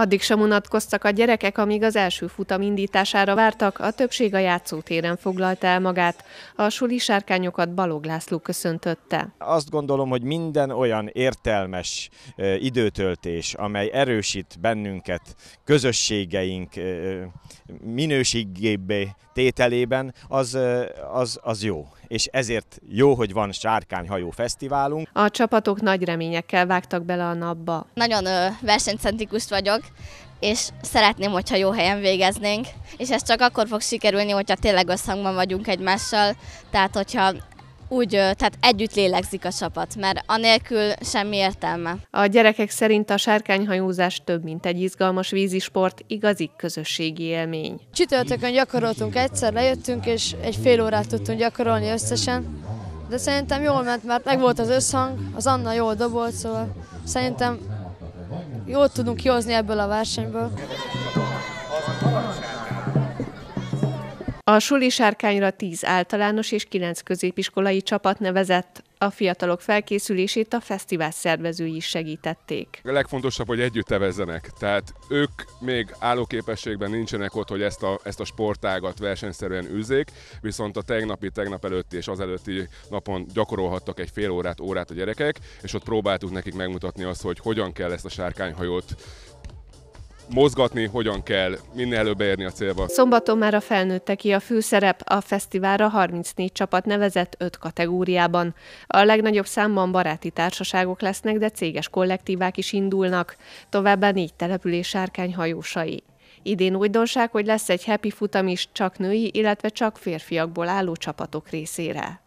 Addig sem unatkoztak a gyerekek, amíg az első futam indítására vártak, a többség a játszótéren foglalta el magát. A suli sárkányokat Balog László köszöntötte. Azt gondolom, hogy minden olyan értelmes időtöltés, amely erősít bennünket közösségeink minőségébbé tételében, az, az, az jó és ezért jó, hogy van Sárkányhajó Fesztiválunk. A csapatok nagy reményekkel vágtak bele a napba. Nagyon versenycentrikus vagyok, és szeretném, hogyha jó helyen végeznénk, és ez csak akkor fog sikerülni, hogyha tényleg összhangban vagyunk egymással, tehát hogyha úgy, tehát együtt lélegzik a csapat, mert anélkül semmi értelme. A gyerekek szerint a sárkányhajózás több, mint egy izgalmas vízi sport, igazi közösségi élmény. Csütörtökön gyakoroltunk egyszer, lejöttünk, és egy fél órát tudtunk gyakorolni összesen, de szerintem jól ment, mert meg volt az összhang, az Anna jól dobolt, szóval szerintem jól tudunk kihozni ebből a versenyből. A suli sárkányra 10 általános és 9 középiskolai csapat nevezett. A fiatalok felkészülését a fesztivál szervezői is segítették. A legfontosabb, hogy együtt tevezzenek. Tehát ők még állóképességben nincsenek ott, hogy ezt a, ezt a sportágat versenyszerűen űzzék, viszont a tegnapi, tegnap előtti és az előtti napon gyakorolhattak egy fél órát, órát a gyerekek, és ott próbáltuk nekik megmutatni azt, hogy hogyan kell ezt a sárkányhajót mozgatni, hogyan kell minél előbb érni a célba. Szombaton már a felnőtteké a főszerep, a fesztiválra 34 csapat nevezett 5 kategóriában. A legnagyobb számban baráti társaságok lesznek, de céges kollektívák is indulnak, továbbá négy település hajósai. Idén újdonság, hogy lesz egy happy futam is csak női, illetve csak férfiakból álló csapatok részére.